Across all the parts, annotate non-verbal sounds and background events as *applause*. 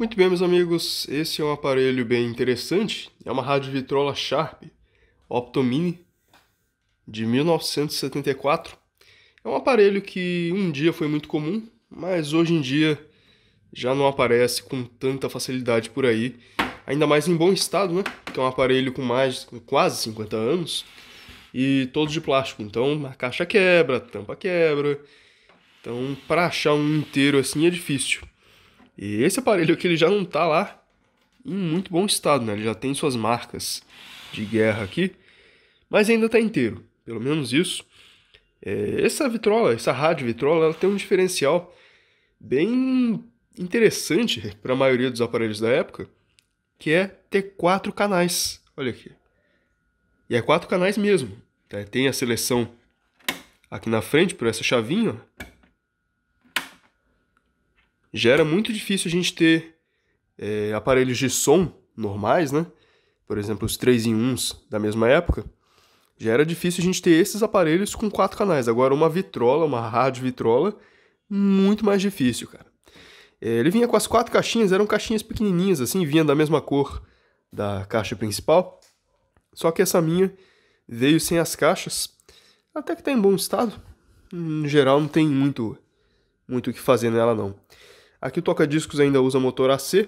Muito bem, meus amigos, esse é um aparelho bem interessante. É uma rádio vitrola Sharp Optomini de 1974. É um aparelho que um dia foi muito comum, mas hoje em dia já não aparece com tanta facilidade por aí. Ainda mais em bom estado, né? Que é um aparelho com mais com quase 50 anos e todo de plástico. Então a caixa quebra, a tampa quebra. Então para achar um inteiro assim é difícil. E esse aparelho aqui ele já não está lá em muito bom estado, né? Ele já tem suas marcas de guerra aqui, mas ainda está inteiro, pelo menos isso. É, essa vitrola, essa rádio vitrola, ela tem um diferencial bem interessante para a maioria dos aparelhos da época, que é ter quatro canais. Olha aqui. E é quatro canais mesmo. É, tem a seleção aqui na frente por essa chavinha, ó já era muito difícil a gente ter é, aparelhos de som normais, né? Por exemplo, os 3 em 1 da mesma época. Já era difícil a gente ter esses aparelhos com quatro canais. Agora, uma vitrola, uma rádio vitrola, muito mais difícil, cara. É, ele vinha com as quatro caixinhas, eram caixinhas pequenininhas, assim, vinha da mesma cor da caixa principal. Só que essa minha veio sem as caixas. Até que tá em bom estado. No geral, não tem muito, muito o que fazer nela, não. Aqui o toca-discos ainda usa motor AC.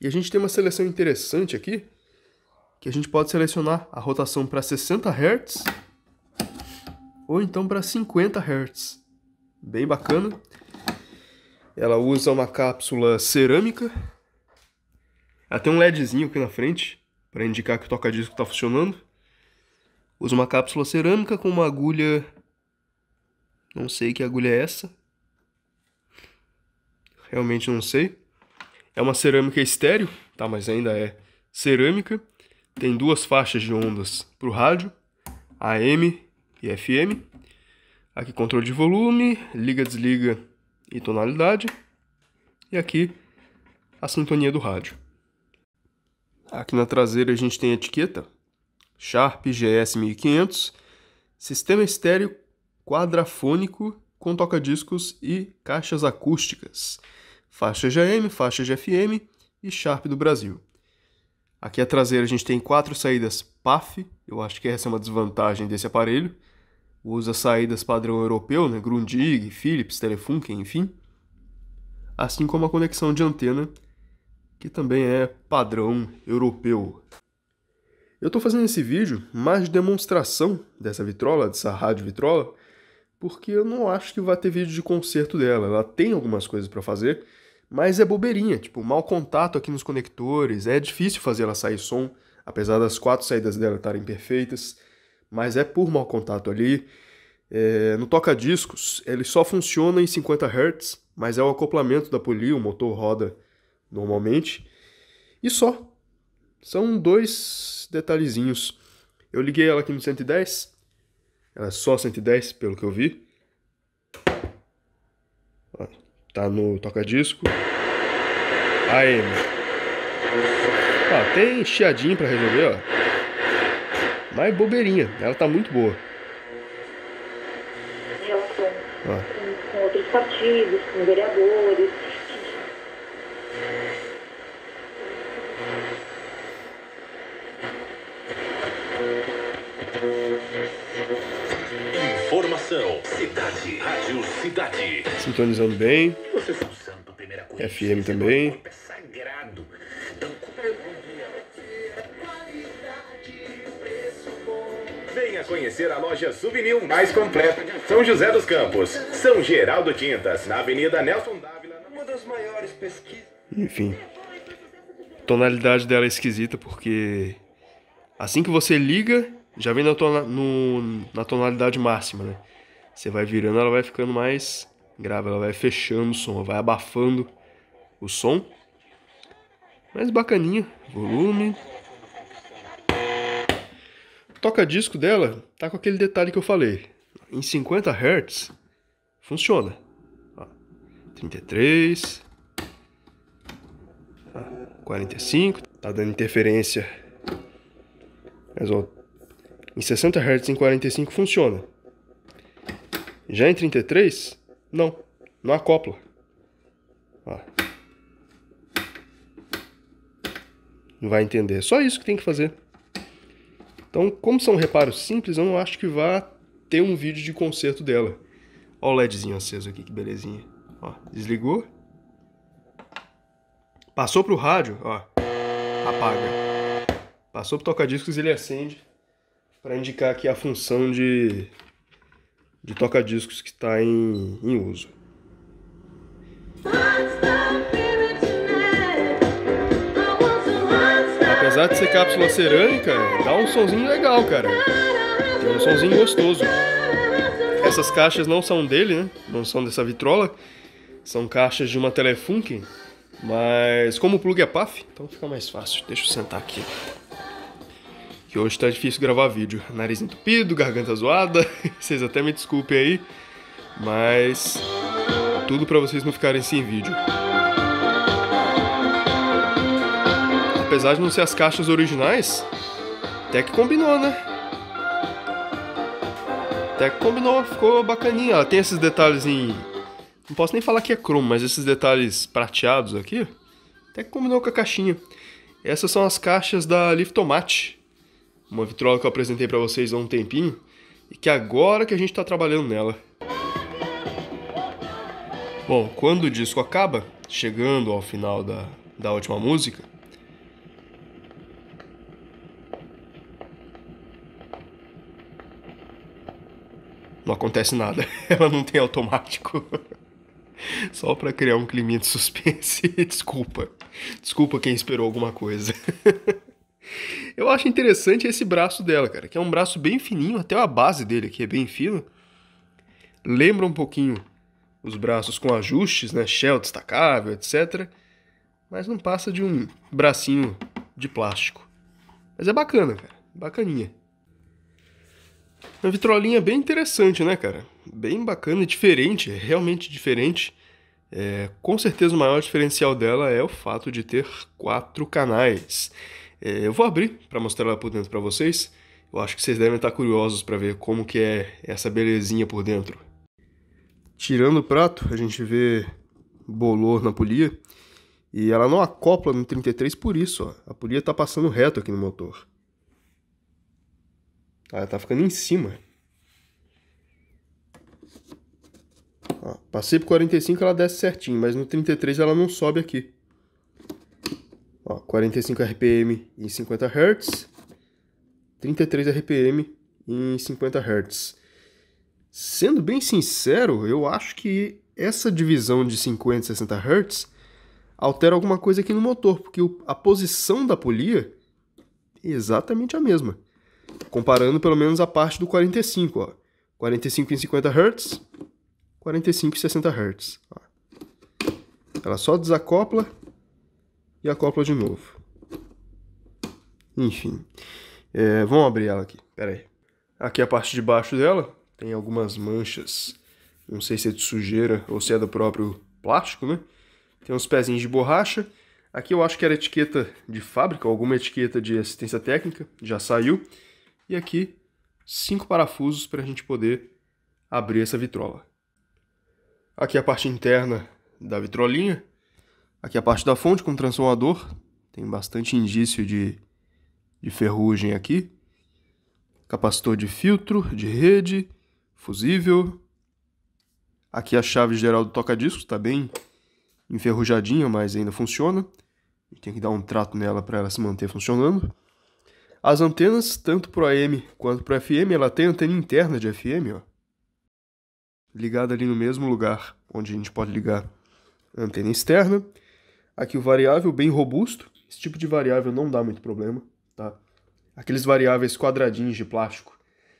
E a gente tem uma seleção interessante aqui, que a gente pode selecionar a rotação para 60 Hz ou então para 50 Hz. Bem bacana. Ela usa uma cápsula cerâmica. Ela tem um LEDzinho aqui na frente para indicar que o toca-disco está funcionando. Usa uma cápsula cerâmica com uma agulha. Não sei que agulha é essa realmente não sei. É uma cerâmica estéreo, tá? Mas ainda é cerâmica. Tem duas faixas de ondas para o rádio, AM e FM. Aqui controle de volume, liga, desliga e tonalidade. E aqui a sintonia do rádio. Aqui na traseira a gente tem a etiqueta Sharp GS 1500, sistema estéreo quadrafônico com toca-discos e caixas acústicas. Faixa GM, faixa GFM e Sharp do Brasil. Aqui a traseira a gente tem quatro saídas PAF, eu acho que essa é uma desvantagem desse aparelho. Usa saídas padrão europeu, né? Grundig, Philips, Telefunken, enfim. Assim como a conexão de antena, que também é padrão europeu. Eu estou fazendo esse vídeo mais de demonstração dessa vitrola, dessa rádio vitrola, porque eu não acho que vai ter vídeo de conserto dela. Ela tem algumas coisas para fazer, mas é bobeirinha, tipo, mau contato aqui nos conectores, é difícil fazer ela sair som, apesar das quatro saídas dela estarem perfeitas, mas é por mau contato ali. É, no toca-discos, ele só funciona em 50 Hz, mas é o acoplamento da polia, o motor roda normalmente, e só. São dois detalhezinhos. Eu liguei ela aqui no 110, ela é só 110 pelo que eu vi. Olha. Tá no toca-disco. AM. Ó, tem chiadinho pra resolver, ó. Mas bobeirinha, ela tá muito boa. Relação com, com outros partidos, com vereadores. Estação Cidade, Rádio Cidade. Sintonizando bem. Você FM também. É então, venha conhecer a loja Souvenir mais completa de São José dos Campos. São Geraldo Tintas, na Avenida Nelson Dávila, uma das maiores pesquisas. Enfim. Tonalidade dela é esquisita porque assim que você liga, já vem na, tona, no, na tonalidade máxima, né? Você vai virando, ela vai ficando mais grave, ela vai fechando o som, vai abafando o som. Mas bacaninha, volume. Toca disco dela, tá com aquele detalhe que eu falei. Em 50 Hz funciona. Ó, 33 45, tá dando interferência. Mas ó, em 60 Hz em 45 funciona. Já em 33, não, não acopla. Ó. Vai entender. É só isso que tem que fazer. Então, como são reparos simples, eu não acho que vá ter um vídeo de conserto dela. Ó o LEDzinho aceso aqui, que belezinha. Ó, desligou. Passou pro rádio, ó. Apaga. Passou pro toca-discos, ele acende para indicar aqui a função de de toca-discos que está em, em uso. Apesar de ser cápsula cerâmica, dá um sonzinho legal, cara. Tem é um sonzinho gostoso. Essas caixas não são dele, né? Não são dessa vitrola. São caixas de uma Telefunken. Mas como o plug é PAF, então fica mais fácil. Deixa eu sentar aqui que hoje tá difícil gravar vídeo. Nariz entupido, garganta zoada, *laughs* vocês até me desculpem aí, mas tudo para vocês não ficarem sem vídeo. Apesar de não ser as caixas originais, até que combinou, né? Até que combinou, ficou bacaninha. Ela tem esses detalhes em... Não posso nem falar que é cromo, mas esses detalhes prateados aqui, até que combinou com a caixinha. Essas são as caixas da Liftomate uma vitrola que eu apresentei para vocês há um tempinho e que agora que a gente está trabalhando nela. Bom, quando o disco acaba, chegando ao final da, da última música, não acontece nada. *laughs* Ela não tem automático. *laughs* Só para criar um clima de suspense. *laughs* Desculpa. Desculpa quem esperou alguma coisa. Eu acho interessante esse braço dela, cara, que é um braço bem fininho, até a base dele aqui é bem fino. Lembra um pouquinho os braços com ajustes, né? Shell destacável, etc. Mas não passa de um bracinho de plástico. Mas é bacana, cara. Bacaninha. Uma vitrolinha bem interessante, né, cara? Bem bacana e diferente, é realmente diferente. É, com certeza o maior diferencial dela é o fato de ter quatro canais. É, eu vou abrir para mostrar ela por dentro para vocês. Eu acho que vocês devem estar curiosos para ver como que é essa belezinha por dentro. Tirando o prato, a gente vê bolor na polia e ela não acopla no 33 por isso, ó. A polia está passando reto aqui no motor. Ah, ela está ficando em cima. Ó, passei por 45 ela desce certinho, mas no 33 ela não sobe aqui. Ó, 45 RPM em 50 Hz, 33 RPM em 50 Hz. Sendo bem sincero, eu acho que essa divisão de 50 e 60 Hz altera alguma coisa aqui no motor, porque a posição da polia é exatamente a mesma. Comparando pelo menos a parte do 45, ó. 45 em 50 Hz, 45 em 60 Hz. Ó. Ela só desacopla e acopla de novo. Enfim, é, vamos abrir ela aqui, pera aí. Aqui é a parte de baixo dela tem algumas manchas, não sei se é de sujeira ou se é do próprio plástico, né? Tem uns pezinhos de borracha. Aqui eu acho que era etiqueta de fábrica, alguma etiqueta de assistência técnica, já saiu. E aqui, cinco parafusos para a gente poder abrir essa vitrola. Aqui é a parte interna da vitrolinha, Aqui é a parte da fonte com transformador, tem bastante indício de, de ferrugem aqui. Capacitor de filtro, de rede, fusível. Aqui a chave geral do toca-discos, está bem enferrujadinha, mas ainda funciona. tem que dar um trato nela para ela se manter funcionando. As antenas, tanto para AM quanto para FM, ela tem antena interna de FM, ó. Ligada ali no mesmo lugar onde a gente pode ligar a antena externa. Aqui o variável bem robusto. Esse tipo de variável não dá muito problema, tá? Aqueles variáveis quadradinhos de plástico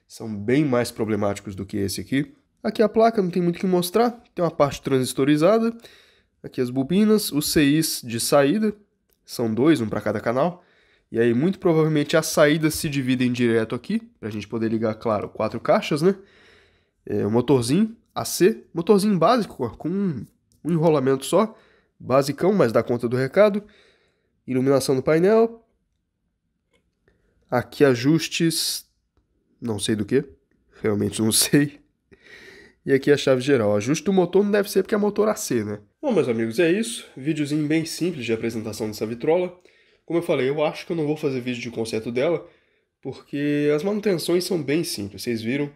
são bem mais problemáticos do que esse aqui. Aqui a placa não tem muito o que mostrar, tem uma parte transistorizada. Aqui as bobinas, os CIs de saída, são dois, um para cada canal. E aí, muito provavelmente, as saídas se dividem direto aqui, para a gente poder ligar, claro, quatro caixas, né? É, o motorzinho AC, motorzinho básico, ó, com um, um enrolamento só basicão, mas dá conta do recado. Iluminação do painel. Aqui ajustes, não sei do que, realmente não *laughs* sei. E aqui a chave geral. Ajuste do motor não deve ser porque é motor AC, né? Bom, meus amigos, é isso. Vídeozinho bem simples de apresentação dessa vitrola. Como eu falei, eu acho que eu não vou fazer vídeo de conserto dela, porque as manutenções são bem simples, vocês viram?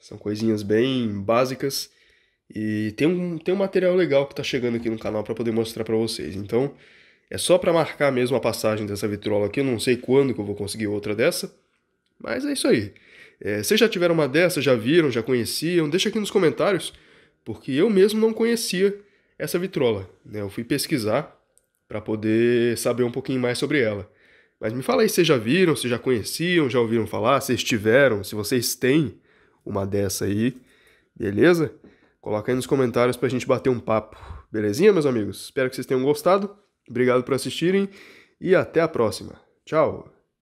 São coisinhas bem básicas e tem um, tem um material legal que tá chegando aqui no canal para poder mostrar para vocês. Então, é só para marcar mesmo a passagem dessa vitrola aqui. Eu não sei quando que eu vou conseguir outra dessa. Mas é isso aí. É, vocês já tiveram uma dessa, já viram, já conheciam? Deixa aqui nos comentários, porque eu mesmo não conhecia essa vitrola. Né? Eu fui pesquisar para poder saber um pouquinho mais sobre ela. Mas me fala aí se vocês já viram, se já conheciam, já ouviram falar, se vocês tiveram, se vocês têm uma dessa aí, beleza? Coloca aí nos comentários pra gente bater um papo. Belezinha, meus amigos? Espero que vocês tenham gostado. Obrigado por assistirem e até a próxima. Tchau!